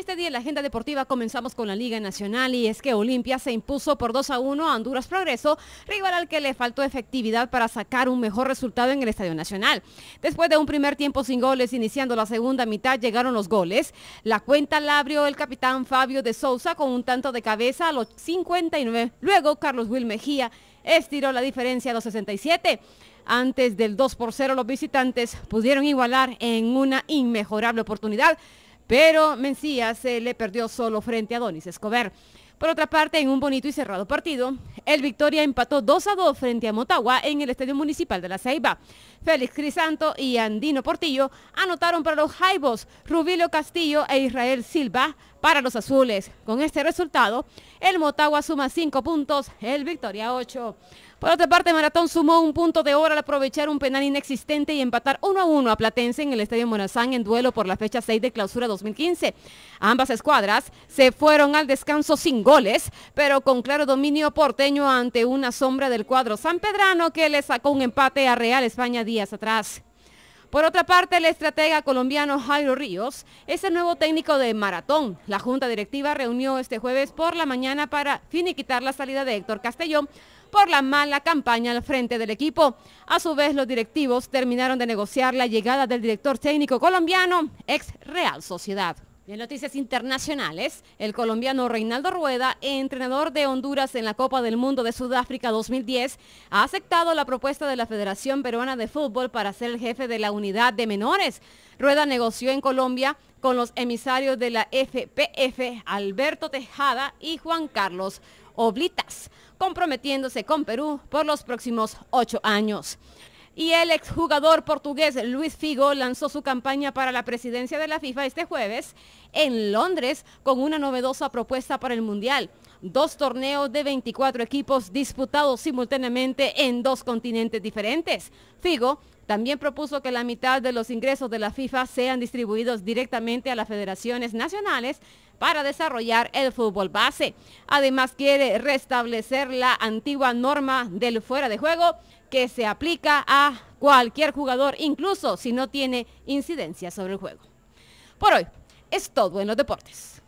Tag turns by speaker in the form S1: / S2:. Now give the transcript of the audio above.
S1: Este día en la agenda deportiva comenzamos con la Liga Nacional y es que Olimpia se impuso por 2 a 1 a Honduras Progreso, rival al que le faltó efectividad para sacar un mejor resultado en el Estadio Nacional. Después de un primer tiempo sin goles, iniciando la segunda mitad, llegaron los goles. La cuenta la abrió el capitán Fabio de Sousa con un tanto de cabeza a los 59. Luego Carlos Will Mejía estiró la diferencia a los 67. Antes del 2 por 0 los visitantes pudieron igualar en una inmejorable oportunidad pero Mencía se le perdió solo frente a Donis Escobar. Por otra parte, en un bonito y cerrado partido, el Victoria empató 2 a 2 frente a Motagua en el Estadio Municipal de La Ceiba. Félix Crisanto y Andino Portillo anotaron para los Jaibos, Rubilio Castillo e Israel Silva para los azules. Con este resultado, el Motagua suma 5 puntos, el Victoria 8. Por otra parte, Maratón sumó un punto de oro al aprovechar un penal inexistente y empatar 1 a 1 a Platense en el Estadio Morazán en duelo por la fecha 6 de clausura 2015. Ambas escuadras se fueron al descanso sin goles, pero con claro dominio porteño ante una sombra del cuadro San Pedrano que le sacó un empate a Real España días atrás. Por otra parte, el estratega colombiano Jairo Ríos es el nuevo técnico de Maratón. La junta directiva reunió este jueves por la mañana para finiquitar la salida de Héctor Castellón por la mala campaña al frente del equipo. A su vez, los directivos terminaron de negociar la llegada del director técnico colombiano, ex Real Sociedad. En noticias internacionales, el colombiano Reinaldo Rueda, entrenador de Honduras en la Copa del Mundo de Sudáfrica 2010, ha aceptado la propuesta de la Federación Peruana de Fútbol para ser el jefe de la unidad de menores. Rueda negoció en Colombia con los emisarios de la FPF, Alberto Tejada y Juan Carlos Oblitas, comprometiéndose con Perú por los próximos ocho años. Y el exjugador portugués Luis Figo lanzó su campaña para la presidencia de la FIFA este jueves en Londres con una novedosa propuesta para el Mundial. Dos torneos de 24 equipos disputados simultáneamente en dos continentes diferentes. Figo también propuso que la mitad de los ingresos de la FIFA sean distribuidos directamente a las federaciones nacionales para desarrollar el fútbol base. Además quiere restablecer la antigua norma del fuera de juego que se aplica a cualquier jugador, incluso si no tiene incidencia sobre el juego. Por hoy es todo en los deportes.